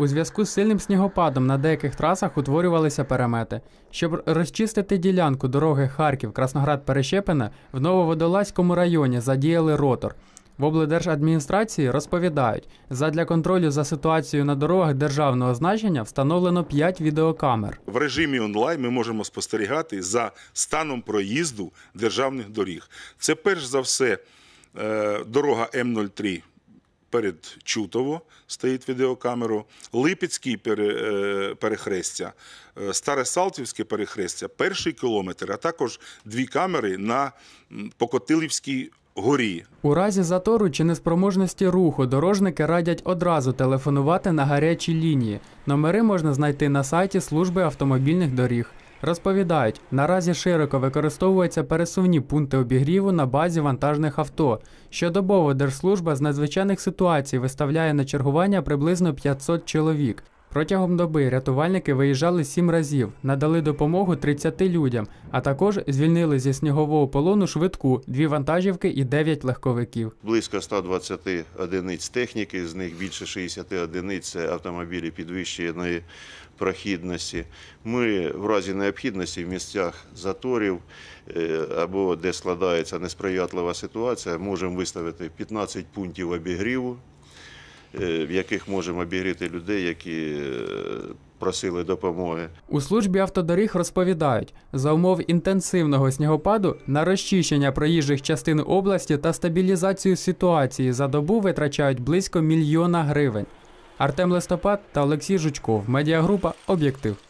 У зв'язку з сильним снігопадом на деяких трасах утворювалися перемети. Щоб розчистити ділянку дороги Харків, Красноград Перещепина в Нововодолазькому районі задіяли ротор. В облдержадміністрації розповідають, задля контролю за ситуацією на дорогах державного значення встановлено 5 відеокамер. В режимі онлайн ми можемо спостерігати за станом проїзду державних доріг. Це перш за все е, дорога М03 перед Чутово стоїть відеокамеру, Липецький е, перехрестя, е, Старесалтівське перехрестя, перший кілометр, а також дві камери на Покотилівській. Горі у разі затору чи неспроможності руху дорожники радять одразу телефонувати на гарячі лінії. Номери можна знайти на сайті служби автомобільних доріг. Розповідають, наразі широко використовуються пересувні пункти обігріву на базі вантажних авто. Щодобово держслужба з надзвичайних ситуацій виставляє на чергування приблизно 500 чоловік. Протягом доби рятувальники виїжджали сім разів, надали допомогу 30 людям, а також звільнили зі снігового полону швидку, дві вантажівки і дев'ять легковиків. Близько 120 одиниць техніки, з них більше 60 одиниць це автомобілі підвищеної прохідності. Ми в разі необхідності в місцях заторів е, або де складається несприятлива ситуація, можемо виставити 15 пунктів обігріву. Е, в яких можемо обігріти людей, які е, просили допомоги. У службі автодоріг розповідають, за умов інтенсивного снігопаду на розчищення проїжджих частин області та стабілізацію ситуації за добу витрачають близько мільйона гривень. Артем Листопад та Олексій Жучков, медіагрупа Об'єктив.